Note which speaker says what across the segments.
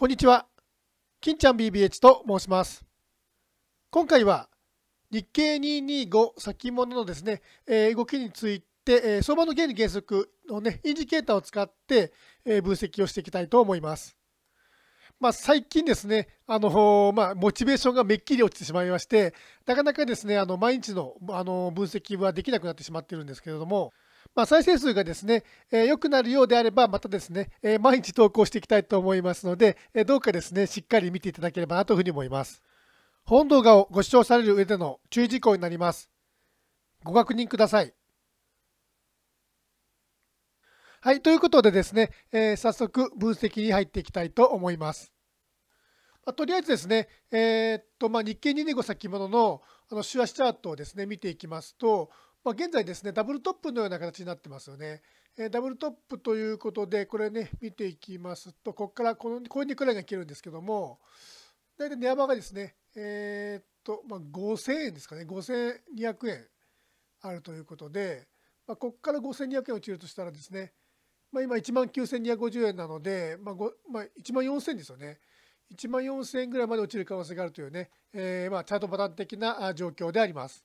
Speaker 1: こんにちは。金ちゃん BBH と申します。今回は日経225先物のですね、えー、動きについて、えー、相場の原理原則のね、インジケーターを使って、えー、分析をしていきたいと思います。まあ、最近ですね、あのまあ、モチベーションがめっきり落ちてしまいまして、なかなかですね、あの毎日のあの分析はできなくなってしまっているんですけれども、まあ、再生数がですね、えー、良くなるようであれば、またですね、えー、毎日投稿していきたいと思いますので、えー、どうかですね、しっかり見ていただければなというふうに思います。本動画をご視聴される上での注意事項になります。ご確認ください。はい、ということでですね、えー、早速分析に入っていきたいと思います。まあ、とりあえずですね、えー、っとまあ、日経2年後先物のあの週足チャートをですね、見ていきますと、まあ、現在ですね、ダブルトップのような形になってますよね。えー、ダブルトップということで、これね、見ていきますと、ここからこの、これにくらいが切るんですけども、大体値幅がですね、えー、っと、まあ、5000円ですかね、5200円あるということで、まあ、ここから5200円落ちるとしたらですね、まあ、今1万9250円なので、まあまあ、1万4000円ですよね。1万4000円ぐらいまで落ちる可能性があるというね、えー、まあチャートパターン的な状況であります。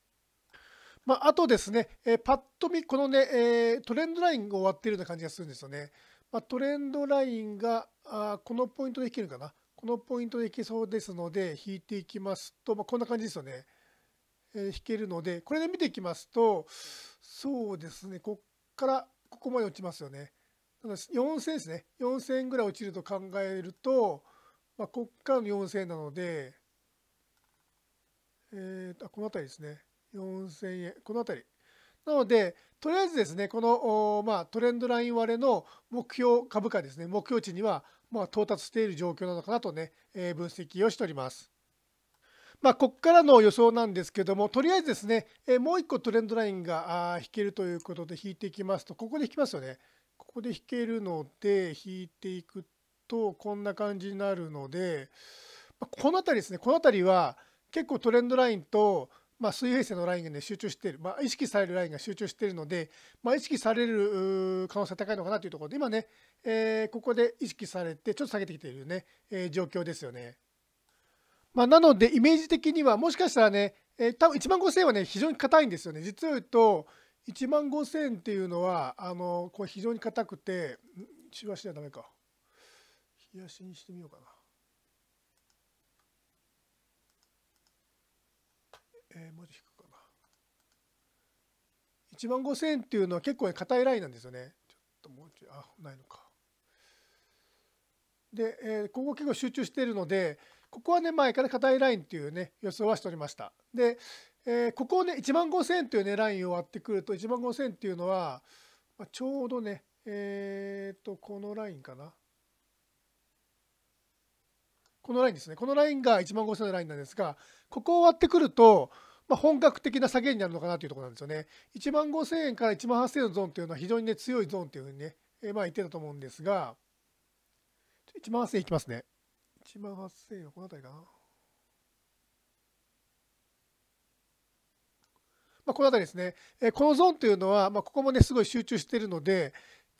Speaker 1: まあ、あとですね、えー、パッと見、このね、えー、トレンドラインが終わっているような感じがするんですよね。まあ、トレンドラインがあこのポイントで引けるかな。このポイントでいけそうですので、引いていきますと、まあ、こんな感じですよね。えー、引けるので、これで見ていきますと、そうですね、こっからここまで落ちますよね。4000ですね。4000円ぐらい落ちると考えると、まあ、こっからの4000円なので、えー、あこの辺りですね。4000円この辺りなのでとりあえずですねこの、まあ、トレンドライン割れの目標株価ですね目標値には、まあ、到達している状況なのかなとね、えー、分析をしております。まあ、ここからの予想なんですけども、とりあえずですね、えー、もう1個トレンドラインが引けるということで引いていきますと、ここで引きますよね。ここで引けるので、引いていくと、こんな感じになるので、この辺りですね、この辺りは結構トレンドラインと、まあ、水平線のラインが、ね、集中している、まあ、意識されるラインが集中しているので、まあ、意識される可能性が高いのかなというところで、今ね、えー、ここで意識されて、ちょっと下げてきているね、えー、状況ですよね。まあ、なので、イメージ的には、もしかしたらね、えー、多分1万5000円はね、非常に硬いんですよね。実を言うと、1万5000っていうのは、あのこれ非常に硬くて、中足ではダメか。冷やしにしてみようかな。まで引くかな1万5000円っていうのは結構ね硬いラインなんですよねちょっともうちょいあないのかで、えー、ここ結構集中しているのでここはね前から硬いラインっていうね予想はしておりましたで、えー、ここをね1万5000というねラインを割ってくると1万5000っていうのは、まあ、ちょうどねえっ、ー、とこのラインかなこのラインですねこのラインが1万5000のラインなんですがここを割ってくるとまあ、本格的な下げになるのかなというところなんですよね。1万5000円から1万8000円のゾーンというのは非常に、ね、強いゾーンというふうにね、えー、まあ言ってたと思うんですが、1万8000円いきますね。1万8000円はこの辺りかな。まあ、この辺りですね、えー、このゾーンというのは、まあ、ここもね、すごい集中しているので、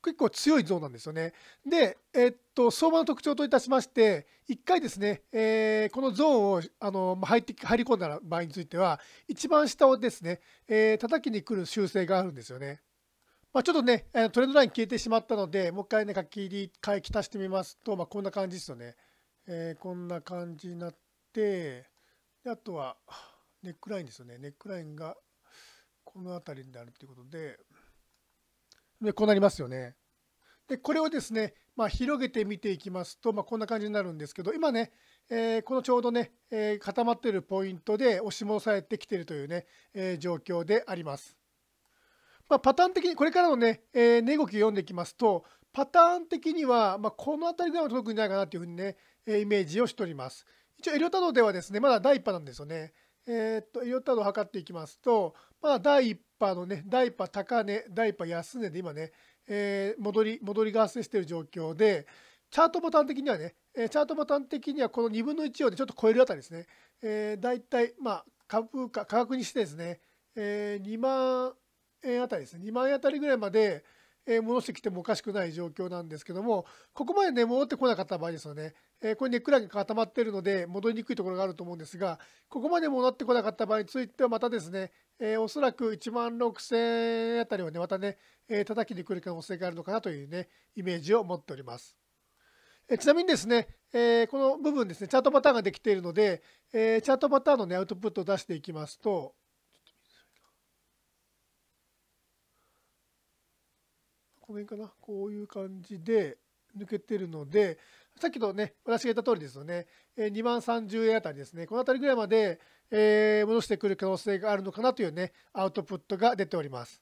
Speaker 1: 結構強いゾーンなんですよね。で、えっと、相場の特徴といたしまして、1回ですね、えー、このゾーンをあの入って入り込んだ場合については、一番下をですね、えー、叩きに来る習性があるんですよね。まあ、ちょっとね、トレンドライン消えてしまったので、もう一回ね、書き入り、書き足してみますと、まあ、こんな感じですよね。えー、こんな感じになって、であとは、ネックラインですよね。ネックラインがこの辺りになるということで、でこうなりますよね。でこれをですね、まあ、広げて見ていきますと、まあ、こんな感じになるんですけど今ね、えー、このちょうどね、えー、固まってるポイントで押し戻されてきてるというね、えー、状況であります。まあ、パターン的にこれからのね、え値動き読んでいきますとパターン的には、まこの辺りでは届くんじゃないかなというふうにね、えイメージをしております。一応エリオタドではですねまだ第1波なんですよね。えっとエリオタドを測っていきますとまだ第波のね、ダイパ高値、ダイパ安値で今ね、えー、戻り、戻りが発生している状況で、チャートボタン的にはね、えチャートボタン的にはこの2分の1を、ね、ちょっと超えるあたりですね、えー、大体、まあ、株価、価格にしてですね、えー、2万円あたりですね、2万円あたりぐらいまで、えー、戻してきてもおかしくない状況なんですけども、ここまでね、戻ってこなかった場合ですよね、えー、これネックラインが固まっているので、戻りにくいところがあると思うんですが、ここまで戻ってこなかった場合については、またですね、えー、おそらく1万6000円あたりをね、またね、えー、叩きに来る可能性があるのかなというね、イメージを持っております。えー、ちなみにですね、えこの部分ですね、チャートパターンができているので、えチャートパターンのね、アウトプットを出していきますと、この辺かな、こういう感じで抜けてるので、さっきのね、私が言った通りですよね、え2万30円あたりですね、このあたりぐらいまで、えー、戻してくる可能性があるのかなというね、アウトプットが出ております。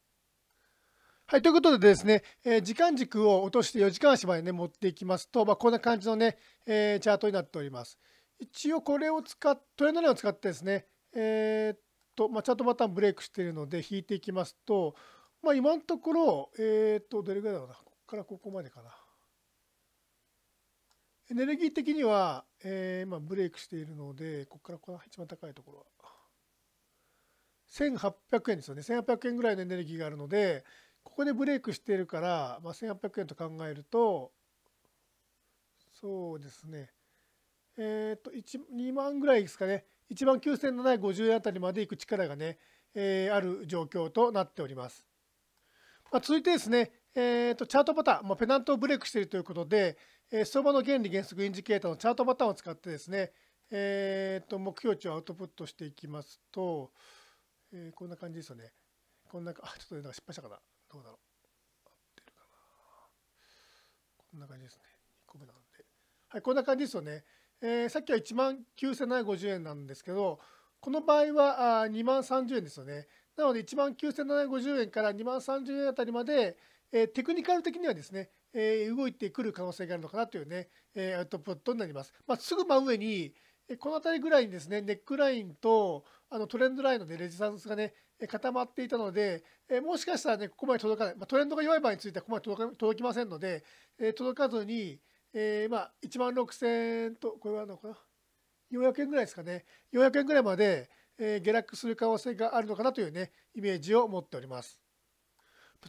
Speaker 1: はい、ということでですね、えー、時間軸を落として4時間足までね、持っていきますと、まあ、こんな感じのね、えー、チャートになっております。一応これを使っ、トレンドラインを使ってですね、えー、っと、まあ、チャートパターンブレイクしているので、引いていきますと、まあ、今のところ、えー、っと、どれぐらいだろうな、ここからここまでかな。エネルギー的には、えー、ブレイクしているので、ここからこの一番高いところは。1800円ですよね。1800円ぐらいのエネルギーがあるので、ここでブレイクしているから、まあ、1800円と考えると、そうですね。えっ、ー、と、2万ぐらいですかね。1万9750円あたりまで行く力がね、えー、ある状況となっております。まあ、続いてですね、えーと、チャートパターン、まあ、ペナントをブレイクしているということで、えー、相場の原理原則インジケーターのチャートパターンを使ってですね、えーと、目標値をアウトプットしていきますと、えー、こんな感じですよね。こんなあちょっとなんか失敗したかな。どうだろう。合ってるかな。こんな感じですね。2個目なで。はい、こんな感じですよね。えー、さっきは1万9750円なんですけど、この場合はあ2万30円ですよね。なので1万9750円から2万30円あたりまで、えテクニカル的にはですね、え動いてくる可能性があるのかなというね、えアウトプットになります。まあ、すぐ真上に、この辺りぐらいにですね、ネックラインとあのトレンドラインの、ね、レジスタンスがね、固まっていたので、えもしかしたらね、ここまで届かない、まあ、トレンドが弱い場合についてはここまで届か届きませんので、え届かずに、えー、まあ、1万6000と、これはあのかな、400円ぐらいですかね、400円ぐらいまで、え下落する可能性があるのかなというね、イメージを持っております。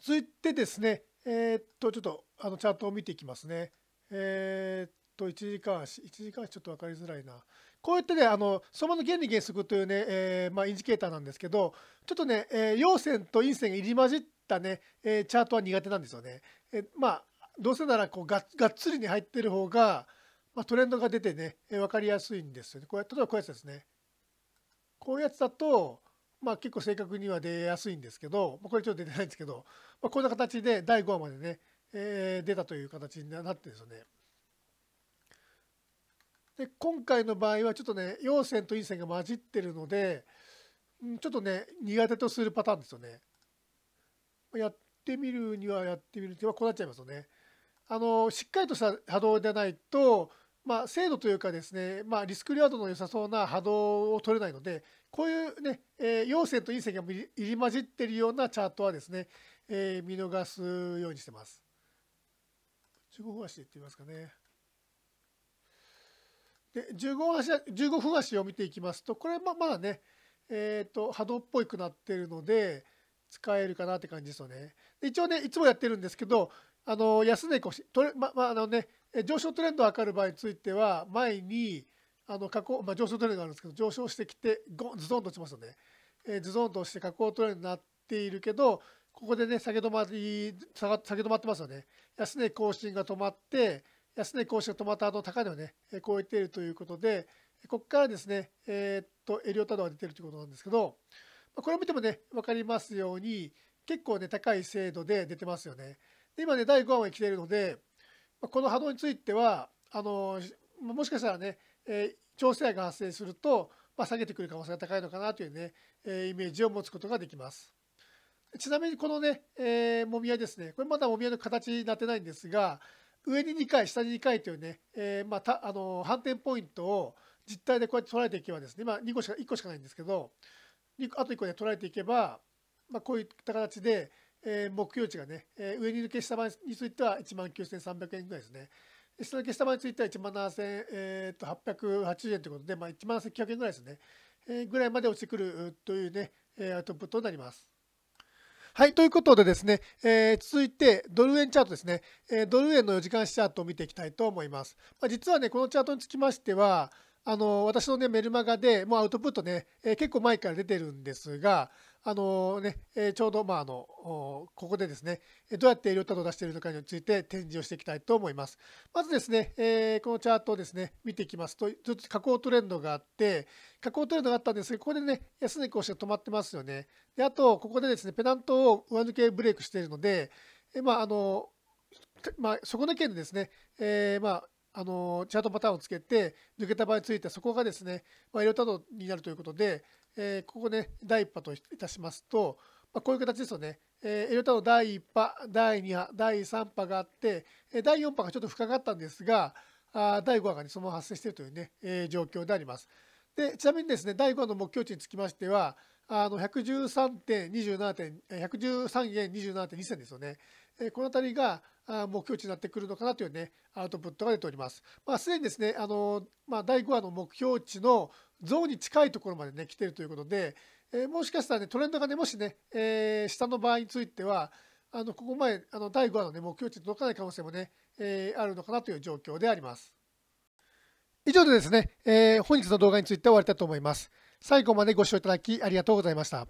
Speaker 1: 続いてですね、えー、っと、ちょっとあのチャートを見ていきますね。えー、っと、1時間足、1時間足ちょっと分かりづらいな。こうやってね、あの相場の原理原則というね、えー、まあ、インジケーターなんですけど、ちょっとね、え陽線と陰線が入り混じったね、えチャートは苦手なんですよね。えまあ、どうせならこうががっつりに入ってる方が、まあ、トレンドが出てね、え分かりやすいんですよね。こうや例えばこうやうやつですね。こういうやつだと、まあ、結構正確には出やすいんですけど、まあ、これちょっと出てないんですけど、まあ、こんな形で第5話までね、えー、出たという形になってんですよね。で今回の場合はちょっとね陽線と陰線が混じってるのでちょっとね苦手とするパターンですよね。やってみるにはやってみるっはこうなっちゃいますよね。あのしっかりとした波動でないと、まあ、精度というかですね、まあ、リスクリワードの良さそうな波動を取れないのでこういうね、えー、陽線と陰線が入り混じっているようなチャートはですね、えー、見逃すようにしてます。15分足でいってみますかね。で15分足15分足を見ていきますとこれもまだね、えーと、波動っぽくなってるので使えるかなって感じですよね。一応ねいつもやってるんですけどあの安値越しまあのね、上昇トレンドを図る場合については前にあの下降、まあ、上昇トレンドがあるんですけど上昇してきてゴンズドンと落ちますよね、えー、ズドンとして下降トレンドになっているけどここでね下げ止まり下が下げ止まってますよね安値更新が止まって安値更新が止まった後高値をね超えているということでここからですねえー、っとエリオタドが出てるということなんですけどこれを見てもね分かりますように結構ね高い精度で出てますよねで今ね第5話まで来ているのでこの波動についてはあのもしかしたらねえー、調整が発生すると、まあ、下げてくる可能性が高いのかなというね、えー、イメージを持つことができます。ちなみにこのね、えー、もみ合いですね、これまだもみ合いの形になってないんですが、上に2回、下に2回というね、えー、まあ、たあの反転ポイントを実体でこうやって捉えていけばですね、今2個しか1個しかないんですけど、あと1個ね、捉えていけば、まあ、こういった形で、えー、目標値がね、えー、上に抜け下場については1万9300円ぐらいですね、下だけ下までついては1万7880、円ということで、まあ、1万900円ぐらいですね、えー、ぐらいまで落ちてくるというね、えー、アウトプットになります。はい、ということでですね、えー、続いてドル円チャートですね、えー、ドル円の4時間チャートを見ていきたいと思います。まあ、実はね、このチャートにつきましては、あの私の、ね、メルマガでもうアウトプットね、えー、結構前から出てるんですが、あのね、えちょうど、まあ、あのここでですねどうやって医療タートを出しているのかについて展示をしていきたいと思います。まずですね、えこのチャートをですね見ていきますとずっと下降トレンドがあって下降トレンドがあったんですがここでね安値講師が止まってますよね。であとここでですねペナントを上抜けブレイクしているので、えまああのまあ、そこの件でですね、えまああのチャートパターンをつけて抜けた場合についてそこがですね、まあ、ターになるということで、えー、ここね、第1波といたしますと、まあ、こういう形ですよね。えー、エルタの第1波、第2波、第3波があって、え第4波がちょっと深かったんですが、あ第5波が、ね、そのまま発生しているというね、えー、状況であります。で、ちなみにですね、第5波の目標値につきましては、あの 113.27.、113円27.2銭ですよね。えー、このあたりが目標値になってくるのかなというね、アウトプットが出ております。まあ、すでにですね、あの、まあ、第5波の目標値のゾに近いところまでね来てるということで、えー、もしかしたらねトレンドがねもしね、えー、下の場合についてはあのここ前あの第5話の、ね、目標値に届かない可能性もね、えー、あるのかなという状況であります。以上でですね、え本日の動画について終わりたいと思います。最後までご視聴いただきありがとうございました。